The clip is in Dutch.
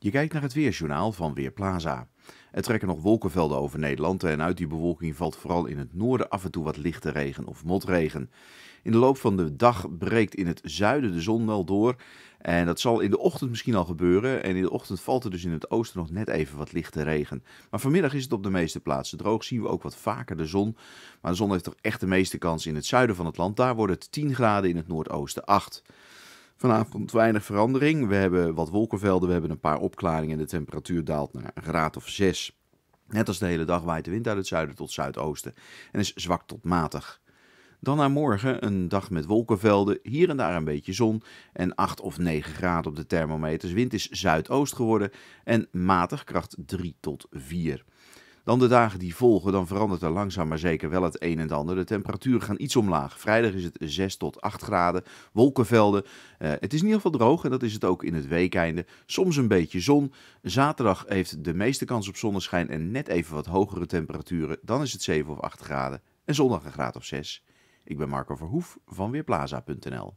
Je kijkt naar het weerjournaal van Weerplaza. Er trekken nog wolkenvelden over Nederland en uit die bewolking valt vooral in het noorden af en toe wat lichte regen of motregen. In de loop van de dag breekt in het zuiden de zon wel door en dat zal in de ochtend misschien al gebeuren en in de ochtend valt er dus in het oosten nog net even wat lichte regen. Maar vanmiddag is het op de meeste plaatsen droog, zien we ook wat vaker de zon. Maar de zon heeft toch echt de meeste kans in het zuiden van het land, daar wordt het 10 graden, in het noordoosten 8. Vanavond weinig verandering. We hebben wat wolkenvelden, we hebben een paar opklaringen en de temperatuur daalt naar een graad of 6. Net als de hele dag waait de wind uit het zuiden tot zuidoosten en is zwak tot matig. Dan naar morgen, een dag met wolkenvelden, hier en daar een beetje zon en 8 of 9 graden op de thermometers. Wind is zuidoost geworden en matig kracht 3 tot 4. Dan de dagen die volgen, dan verandert er langzaam maar zeker wel het een en ander. De temperaturen gaan iets omlaag. Vrijdag is het 6 tot 8 graden, wolkenvelden. Eh, het is in ieder geval droog en dat is het ook in het weekeinde. Soms een beetje zon. Zaterdag heeft de meeste kans op zonneschijn en net even wat hogere temperaturen. Dan is het 7 of 8 graden en zondag een graad of 6. Ik ben Marco Verhoef van Weerplaza.nl.